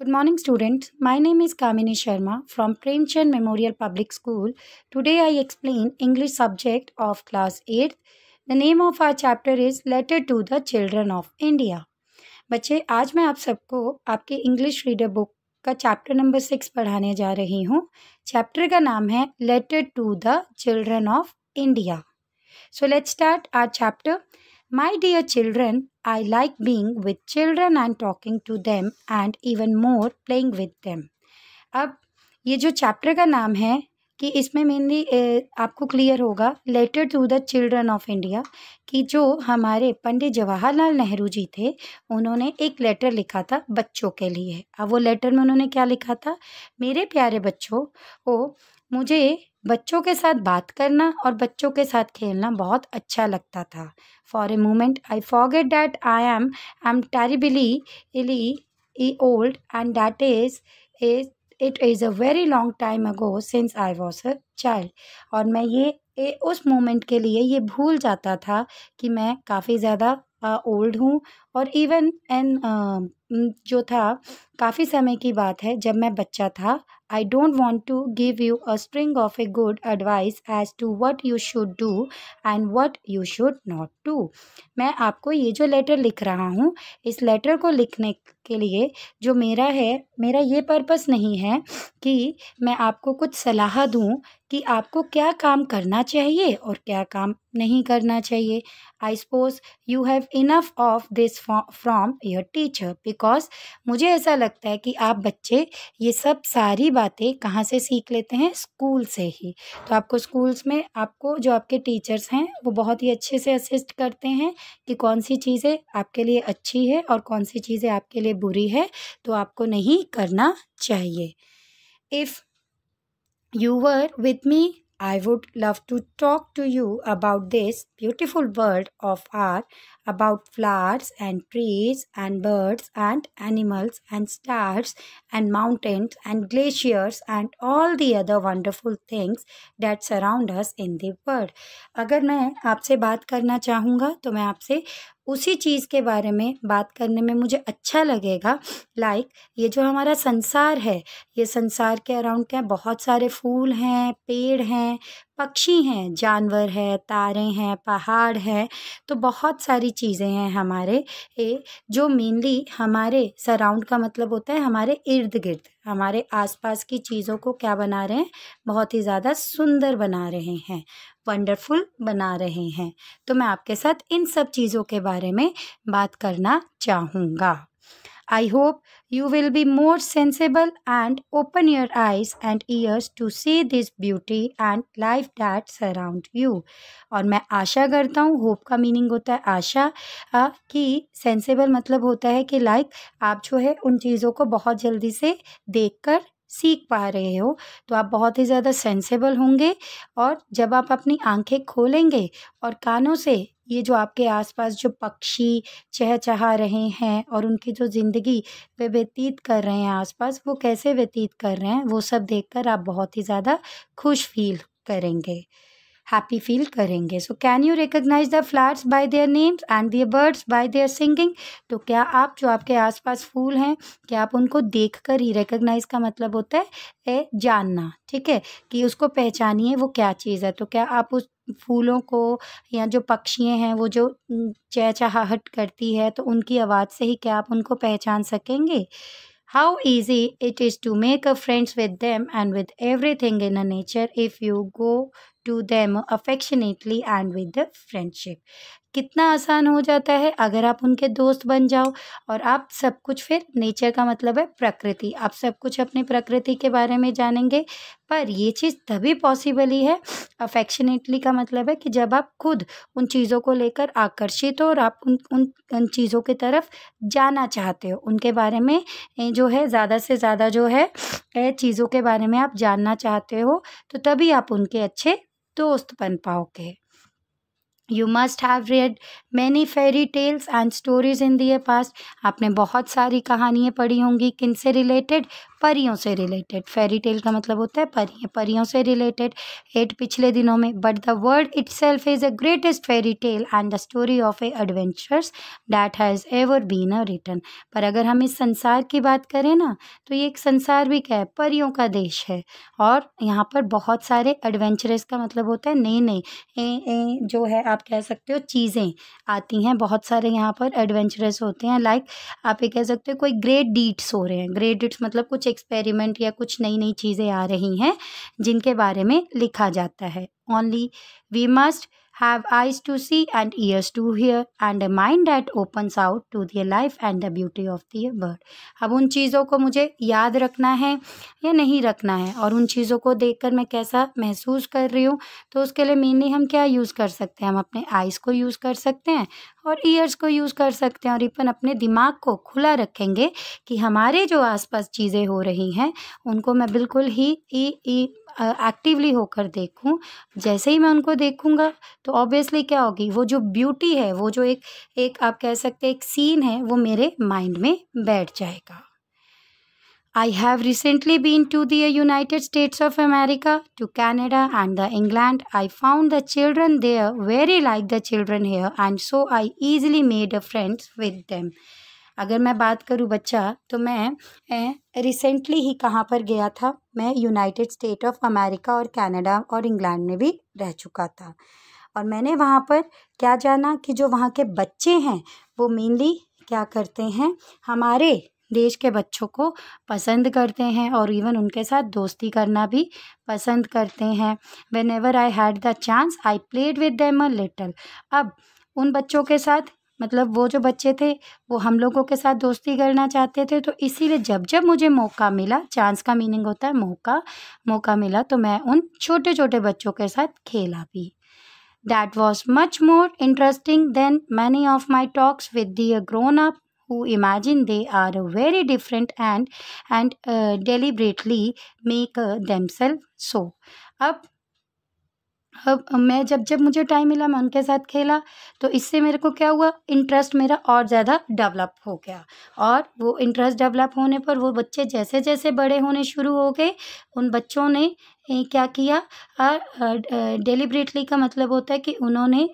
Good morning student my name is Kamini Sharma from Premchand memorial public school today I explain English subject of class eight the name of our chapter is letter to the children of India बच्चे आज मैं आप सबको आपके English reader book का chapter number six पढ़ाने जा रही हूँ चैप्टर का नाम है letter to the children of India so let start our chapter My dear children, I like being with children and talking to them and even more playing with them. अब ये जो चैप्टर का नाम है कि इसमें मेनली आपको clear होगा letter to the children of India कि जो हमारे पंडित जवाहरलाल नेहरू जी थे उन्होंने एक लेटर लिखा था बच्चों के लिए अब वो लेटर में उन्होंने क्या लिखा था मेरे प्यारे बच्चों ओ मुझे बच्चों के साथ बात करना और बच्चों के साथ खेलना बहुत अच्छा लगता था for a moment I forget that I am I am terribly इली old and that is is it is a very long time ago since I was a child और मैं ये ए, eh, उस मोमेंट के लिए ये भूल जाता था कि मैं काफ़ी ज़्यादा ओल्ड हूँ और इवन एन जो था काफ़ी समय की बात है जब मैं बच्चा था I don't want to give you a string of a good advice as to what you should do and what you should not do मैं आपको ये जो लेटर लिख रहा हूँ इस लेटर को लिखने के लिए जो मेरा है मेरा ये पर्पस नहीं है कि मैं आपको कुछ सलाह दूँ कि आपको क्या काम करना चाहिए और क्या काम नहीं करना चाहिए I suppose you have enough of this from your teacher because मुझे ऐसा लगता है कि आप बच्चे ये सब सारी बातें कहाँ से सीख लेते हैं स्कूल से ही तो आपको स्कूल्स में आपको जो आपके टीचर्स हैं वो बहुत ही अच्छे से असिस्ट करते हैं कि कौन सी चीज़ें आपके लिए अच्छी है और कौन सी चीज़ें आपके लिए बुरी है तो आपको नहीं करना चाहिए if you were with me I would love to talk to you about this beautiful world of art, about flowers and trees and birds and animals and stars and mountains and glaciers and all the other wonderful things that surround us in the world. अगर मैं आपसे बात करना चाहूँगा तो मैं आपसे उसी चीज़ के बारे में बात करने में मुझे अच्छा लगेगा लाइक ये जो हमारा संसार है ये संसार के अराउंड क्या बहुत सारे फूल हैं पेड़ हैं पक्षी हैं जानवर हैं तारे हैं पहाड़ हैं तो बहुत सारी चीज़ें हैं हमारे ए, जो मेनली हमारे सराउंड का मतलब होता है हमारे इर्द गिर्द हमारे आसपास की चीज़ों को क्या बना रहे हैं बहुत ही ज़्यादा सुंदर बना रहे हैं वंडरफुल बना रहे हैं तो मैं आपके साथ इन सब चीज़ों के बारे में बात करना चाहूँगा I hope you will be more sensible and open your eyes and ears to see this beauty and life that surround you और मैं आशा करता हूँ होप का मीनिंग होता है आशा आ, कि सेंसेबल मतलब होता है कि लाइक आप जो है उन चीज़ों को बहुत जल्दी से देख कर सीख पा रहे हो तो आप बहुत ही ज़्यादा सेंसेबल होंगे और जब आप अपनी आंखें खोलेंगे और कानों से ये जो आपके आसपास जो पक्षी चहचहा रहे हैं और उनकी जो ज़िंदगी वे व्यतीत कर रहे हैं आसपास वो कैसे व्यतीत कर रहे हैं वो सब देखकर आप बहुत ही ज़्यादा खुश फील करेंगे हैप्पी फील करेंगे so can you recognise the flowers by their names and their birds by their singing तो क्या आप जो आपके आसपास फूल हैं क्या आप उनको देख कर ही रिकग्नाइज का मतलब होता है ए, जानना ठीक है कि उसको पहचानिए वो क्या चीज़ है तो क्या आप उस फूलों को या जो पक्षियाँ हैं वो जो चहचहाहट करती है तो उनकी आवाज़ से ही क्या आप उनको पहचान सकेंगे how easy it is to make a friends with them and with everything in a nature if you go to them affectionately and with the friendship कितना आसान हो जाता है अगर आप उनके दोस्त बन जाओ और आप सब कुछ फिर नेचर का मतलब है प्रकृति आप सब कुछ अपने प्रकृति के बारे में जानेंगे पर ये चीज़ तभी पॉसिबल ही है अफेक्शनेटली का मतलब है कि जब आप खुद उन चीज़ों को लेकर आकर्षित हो और आप उन उन उन चीज़ों की तरफ जाना चाहते हो उनके बारे में जो है ज़्यादा से ज़्यादा जो है चीज़ों के बारे में आप जानना चाहते हो तो तभी आप उनके अच्छे दोस्त बन पाओगे you must have read many fairy tales and stories in the past आपने बहुत सारी कहानियाँ पढ़ी होंगी किन से रिलेटेड परियों से रिलेटेड फेरी टेल का मतलब होता है परी परियों से रिलेटेड एट पिछले दिनों में but the world itself is a greatest fairy tale and the story of a adventures that has ever been a written पर अगर हम इस संसार की बात करें ना तो ये एक संसार भी क्या है परियों का देश है और यहाँ पर बहुत सारे एडवेंचरस का मतलब होता है नई नई जो है आप कह सकते हो चीज़ें आती हैं बहुत सारे यहाँ पर एडवेंचरस होते हैं लाइक like, आप ये कह सकते हो कोई ग्रेट डीट्स हो रहे हैं ग्रेट डीट्स मतलब कुछ कुछ एक्सपेरिमेंट या कुछ नई नई चीज़ें आ रही हैं जिनके बारे में लिखा जाता है only we must have eyes to see and ears to hear and a mind that opens out to the life and the beauty of the world अब उन चीज़ों को मुझे याद रखना है या नहीं रखना है और उन चीज़ों को देखकर मैं कैसा महसूस कर रही हूँ तो उसके लिए मेनली हम क्या यूज़ कर सकते हैं हम अपने आइज़ को यूज़ कर सकते हैं और ईयर्स को यूज़ कर सकते हैं और इपन अपने दिमाग को खुला रखेंगे कि हमारे जो आसपास चीज़ें हो रही हैं उनको मैं बिल्कुल ही ई एक्टिवली होकर देखूं जैसे ही मैं उनको देखूंगा तो ऑब्वियसली क्या होगी वो जो ब्यूटी है वो जो एक एक आप कह सकते एक सीन है वो मेरे माइंड में बैठ जाएगा I have recently been to the United States of America to Canada and the England I found the children there very like the children here and so I easily made a friends with them अगर मैं बात करूँ बच्चा तो मैं recently ही कहाँ पर गया था मैं यूनाइटेड स्टेट ऑफ अमेरिका और कनाडा और इंग्लैंड में भी रह चुका था और मैंने वहाँ पर क्या जाना कि जो वहाँ के बच्चे हैं वो मेनली क्या करते हैं हमारे देश के बच्चों को पसंद करते हैं और इवन उनके साथ दोस्ती करना भी पसंद करते हैं whenever I had the chance I played with them a little अब उन बच्चों के साथ मतलब वो जो बच्चे थे वो हम लोगों के साथ दोस्ती करना चाहते थे तो इसीलिए जब जब मुझे मौका मिला चांस का मीनिंग होता है मौका मौका मिला तो मैं उन छोटे छोटे बच्चों के साथ खेला भी that was much more interesting than many of my talks with the a grown up who imagine they are a very different and and deliberately make uh, so uh, अब अब मैं जब जब मुझे टाइम मिला मैं उनके साथ खेला तो इससे मेरे को क्या हुआ इंटरेस्ट मेरा और ज़्यादा डेवलप हो गया और वो इंटरेस्ट डेवलप होने पर वो बच्चे जैसे जैसे बड़े होने शुरू हो गए उन बच्चों ने क्या किया डेलीब्रेटली का मतलब होता है कि उन्होंने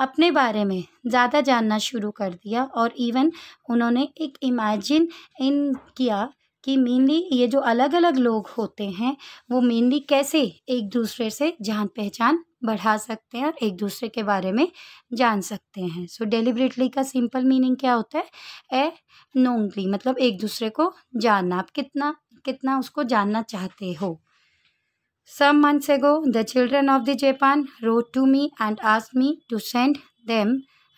अपने बारे में ज़्यादा जानना शुरू कर दिया और इवन उन्होंने एक इमेजिन इन किया कि मेनली ये जो अलग अलग लोग होते हैं वो मेनली कैसे एक दूसरे से जान पहचान बढ़ा सकते हैं और एक दूसरे के बारे में जान सकते हैं सो so, डेलीबरेटली का सिंपल मीनिंग क्या होता है ए नोंगली मतलब एक दूसरे को जानना आप कितना कितना उसको जानना चाहते हो some months ago the children of the Japan wrote to me and ask me to send them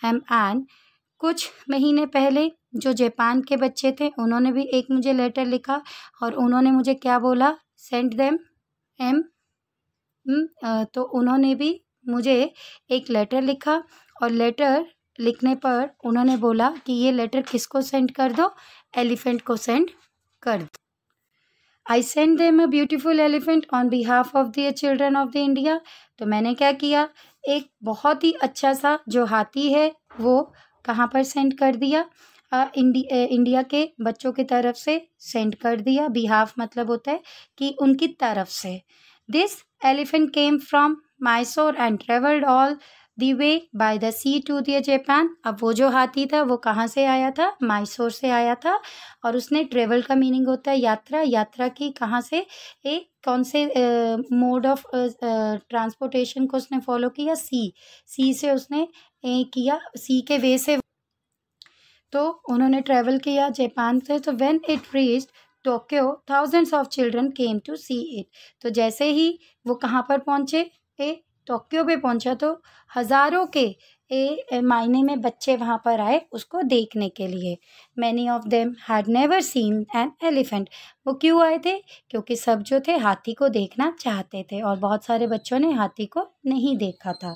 एम एंड कुछ महीने पहले जो जापान के बच्चे थे उन्होंने भी एक मुझे लेटर लिखा और उन्होंने मुझे क्या बोला सेंड देम एम तो उन्होंने भी मुझे एक लेटर लिखा और लेटर लिखने पर उन्होंने बोला कि ये लेटर किसको सेंड कर दो एलिफेंट को सेंड कर दो I send them a beautiful elephant on behalf of the children of the India तो मैंने क्या किया एक बहुत ही अच्छा सा जो हाथी है वो कहाँ पर सेंड कर दिया इंडिया के बच्चों की तरफ से सेंड कर दिया बिहाफ मतलब होता है कि उनकी तरफ से this elephant came from Mysore and travelled all the way by the sea to दिया जापान अब वो जो हाथी था वो कहाँ से आया था माइसोर से आया था और उसने ट्रेवल का मीनिंग होता है यात्रा यात्रा की कहाँ से एक कौन से मोड ऑफ ट्रांसपोर्टेशन को उसने फॉलो किया सी सी से उसने ए, किया सी के वे से तो उन्होंने ट्रैवल किया जापान से तो when it reached Tokyo thousands of children came to see it तो जैसे ही वो कहाँ पर पहुँचे ए टोक्यो पे पहुँचा तो हज़ारों के ए मायने में बच्चे वहाँ पर आए उसको देखने के लिए many of them had never seen an elephant वो क्यों आए थे क्योंकि सब जो थे हाथी को देखना चाहते थे और बहुत सारे बच्चों ने हाथी को नहीं देखा था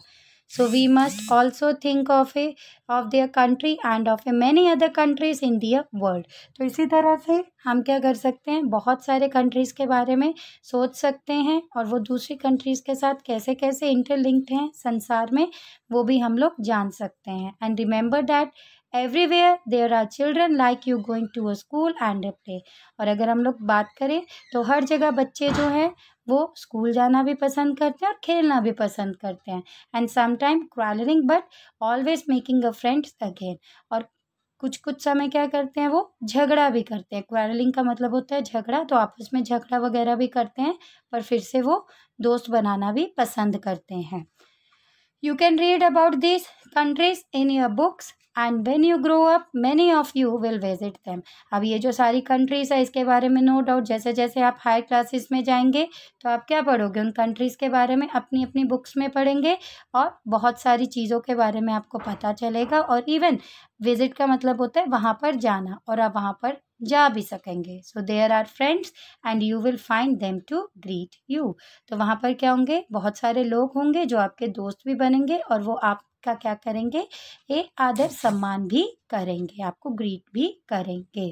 So we must also think of a of their country and of a many other countries in the world. तो इसी तरह से हम क्या कर सकते हैं बहुत सारे कंट्रीज़ के बारे में सोच सकते हैं और वो दूसरी कंट्रीज़ के साथ कैसे कैसे interlinked हैं संसार में वो भी हम लोग जान सकते हैं and remember that everywhere there are children like you going to a school and a play और अगर हम लोग बात करें तो हर जगह बच्चे जो हैं वो स्कूल जाना भी पसंद करते हैं और खेलना भी पसंद करते हैं and sometime quarrelling but always making a friends again और कुछ कुछ समय क्या करते हैं वो झगड़ा भी करते हैं क्वारलिंग का मतलब होता है झगड़ा तो आपस में झगड़ा वगैरह भी करते हैं पर फिर से वो दोस्त बनाना भी पसंद करते हैं You can read about these countries in your books and when you grow up many of you will visit them अब ये जो सारी कंट्रीज़ है इसके बारे में नो डाउट जैसे जैसे आप हायर क्लासेस में जाएंगे तो आप क्या पढ़ोगे उन कंट्रीज़ के बारे में अपनी अपनी बुक्स में पढ़ेंगे और बहुत सारी चीज़ों के बारे में आपको पता चलेगा और इवन विजिट का मतलब होता है वहाँ पर जाना और आप वहाँ पर जा भी सकेंगे so there are friends and you will find them to greet you तो वहाँ पर क्या होंगे बहुत सारे लोग होंगे जो आपके दोस्त भी बनेंगे और वो आपका क्या करेंगे ये आदर सम्मान भी करेंगे आपको ग्रीट भी करेंगे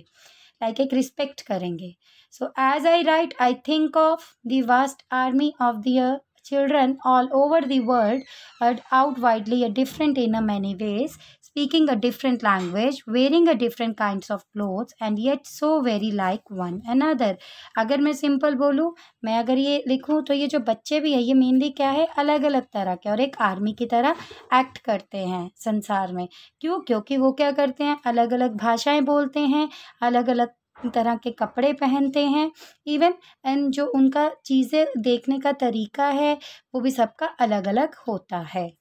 लाइक एक रिस्पेक्ट करेंगे so as I right I think of the vast army of the children all over the world are out widely different in many ways speaking a different language, wearing a different kinds of clothes and yet so very like one another. अगर मैं simple बोलूँ मैं अगर ये लिखूँ तो ये जो बच्चे भी है ये मेनली क्या है अलग अलग तरह के और एक आर्मी की तरह एक्ट करते हैं संसार में क्यों क्योंकि वो क्या करते हैं अलग अलग भाषाएँ बोलते हैं अलग अलग तरह के कपड़े पहनते हैं इवन एंड जो उनका चीज़ें देखने का तरीका है वो भी सबका अलग अलग होता है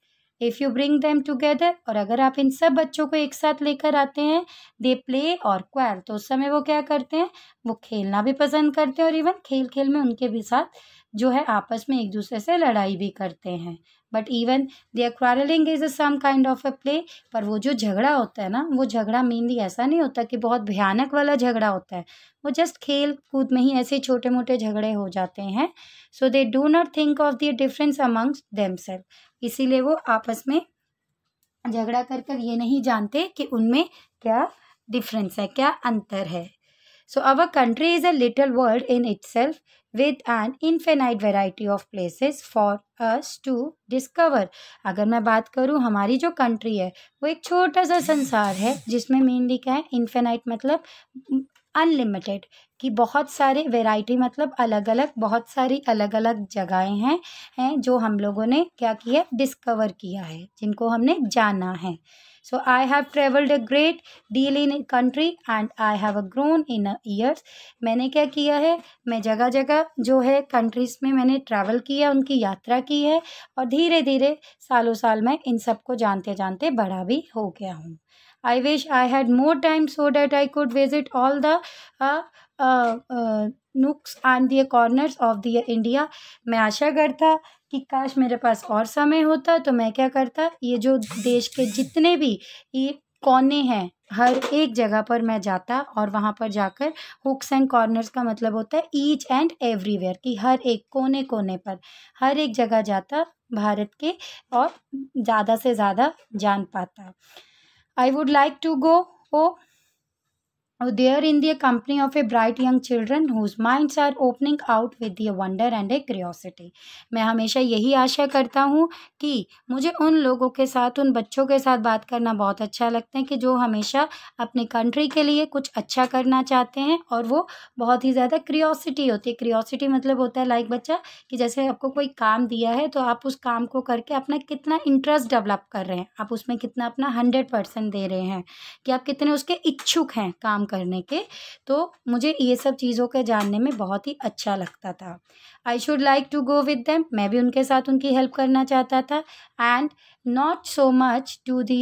if you bring them together और अगर आप इन सब बच्चों को एक साथ लेकर आते हैं दे प्ले और क्वैल तो उस समय वो क्या करते हैं वो खेलना भी पसंद करते हैं और इवन खेल खेल में उनके भी साथ जो है आपस में एक दूसरे से लड़ाई भी करते हैं but even the quarrelling is a some kind of a play पर वो जो झगड़ा होता है ना वो झगड़ा मेनली ऐसा नहीं होता कि बहुत भयानक वाला झगड़ा होता है वो जस्ट खेल कूद में ही ऐसे छोटे मोटे झगड़े हो जाते हैं so they do not think of the difference amongst them इसीलिए वो आपस में झगड़ा कर कर ये नहीं जानते कि उनमें क्या डिफरेंस है क्या अंतर है So our country is a little world in itself with an infinite variety of places for us to discover. अगर मैं बात करूँ हमारी जो country है वो एक छोटा सा संसार है जिसमें mainly क्या है infinite मतलब अनलिमिटेड कि बहुत सारे वैरायटी मतलब अलग अलग बहुत सारी अलग अलग जगहें हैं हैं जो हम लोगों ने क्या किया डिस्कवर किया है जिनको हमने जाना है so I have travelled a great deal in country and I have a grown in years मैंने क्या किया है मैं जगह जगह जो है कंट्रीज़ में मैंने ट्रैवल किया उनकी यात्रा की है और धीरे धीरे सालों साल मैं इन सबको जानते जानते बड़ा भी हो गया हूँ I wish I had more time so that I could visit all the nooks and their corners of their India मैं आशा करता कि काश मेरे पास और समय होता तो मैं क्या करता ये जो देश के जितने भी ये कोने हैं हर एक जगह पर मैं जाता और वहाँ पर जाकर हुक्स एंड कॉर्नर्स का मतलब होता है ईच एंड एवरीवेयर कि हर एक कोने कोने पर हर एक जगह जाता भारत के और ज़्यादा से ज़्यादा जान पाता I would like to go. Oh, there in the company of a bright young children whose minds are opening out with the wonder and a curiosity मैं हमेशा यही आशा करता हूँ कि मुझे उन लोगों के साथ उन बच्चों के साथ बात करना बहुत अच्छा लगता है कि जो हमेशा अपने कंट्री के लिए कुछ अच्छा करना चाहते हैं और वो बहुत ही ज़्यादा क्रियोसिटी होती है क्रियोसिटी मतलब होता है लाइक बच्चा कि जैसे आपको कोई काम दिया है तो आप उस काम को करके अपना कितना इंटरेस्ट डेवलप कर रहे हैं आप उसमें कितना अपना हंड्रेड परसेंट दे रहे हैं कि आप कितने उसके इच्छुक हैं काम करने के तो मुझे ये सब चीज़ों के जानने में बहुत ही अच्छा लगता था I should like to go with them मैं भी उनके साथ उनकी हेल्प करना चाहता था and not so much to the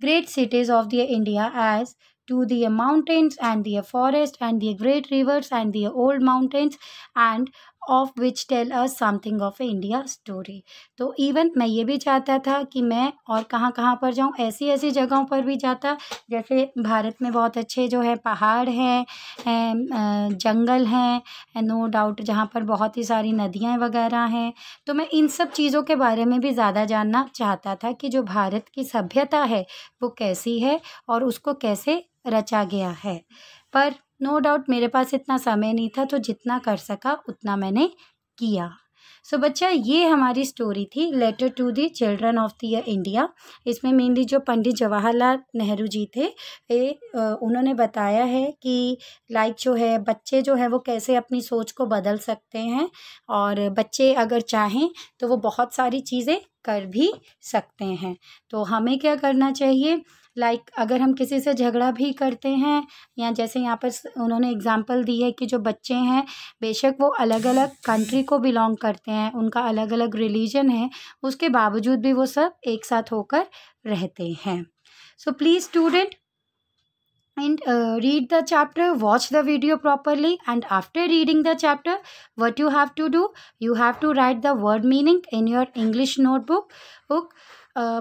great cities of the India as to the mountains uh, and the forest and the great rivers and the old mountains and of which tell us something of a India story तो even मैं ये भी चाहता था कि मैं और कहाँ कहाँ पर जाऊँ ऐसी ऐसी जगहों पर भी जाता जैसे भारत में बहुत अच्छे जो है पहाड़ हैं जंगल हैं नो डाउट जहाँ पर बहुत ही सारी नदियाँ वगैरह हैं तो मैं इन सब चीज़ों के बारे में भी ज़्यादा जानना चाहता था कि जो भारत की सभ्यता है वो कैसी है और उसको कैसे रचा गया है पर नो no डाउट मेरे पास इतना समय नहीं था तो जितना कर सका उतना मैंने किया सो so, बच्चा ये हमारी स्टोरी थी letter to the children of the India इसमें मेनली जो पंडित जवाहरलाल नेहरू जी थे ए, उन्होंने बताया है कि लाइक जो है बच्चे जो है वो कैसे अपनी सोच को बदल सकते हैं और बच्चे अगर चाहें तो वो बहुत सारी चीज़ें कर भी सकते हैं तो हमें क्या करना चाहिए लाइक like, अगर हम किसी से झगड़ा भी करते हैं या जैसे यहाँ पर उन्होंने एग्जांपल दी है कि जो बच्चे हैं बेशक वो अलग अलग कंट्री को बिलोंग करते हैं उनका अलग अलग रिलीजन है उसके बावजूद भी वो सब एक साथ होकर रहते हैं so please student and read the chapter watch the video properly and after reading the chapter what you have to do you have to write the word meaning in your English notebook book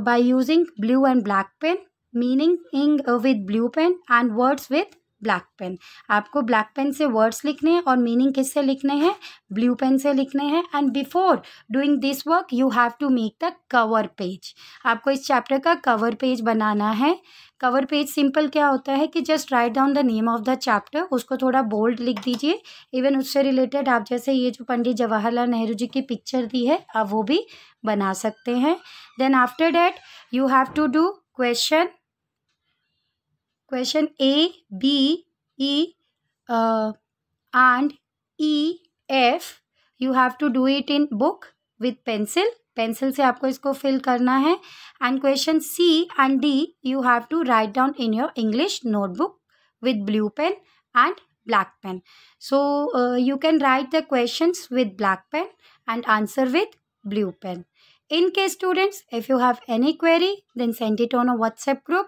by using blue and black pen meaning ing with blue pen and words with black pen आपको black pen से words लिखने हैं और meaning किससे लिखने हैं blue pen से लिखने हैं and before doing this work you have to make the cover page आपको इस चैप्टर का कवर पेज बनाना है कवर पेज सिंपल क्या होता है कि just write down the name of the chapter उसको थोड़ा बोल्ड लिख दीजिए इवन उससे रिलेटेड आप जैसे ये जो पंडित जवाहरलाल नेहरू जी की पिक्चर दी है आप वो भी बना सकते हैं then after that you have to do question Question A, B, E uh, and E, F you have to do it in book with pencil Pencil से आपको इसको फिल करना है And question C and D, you have to write down in your English notebook with blue pen and black pen so uh, you can write the questions with black pen and answer with blue pen in case students if you have any query then send it on a whatsapp group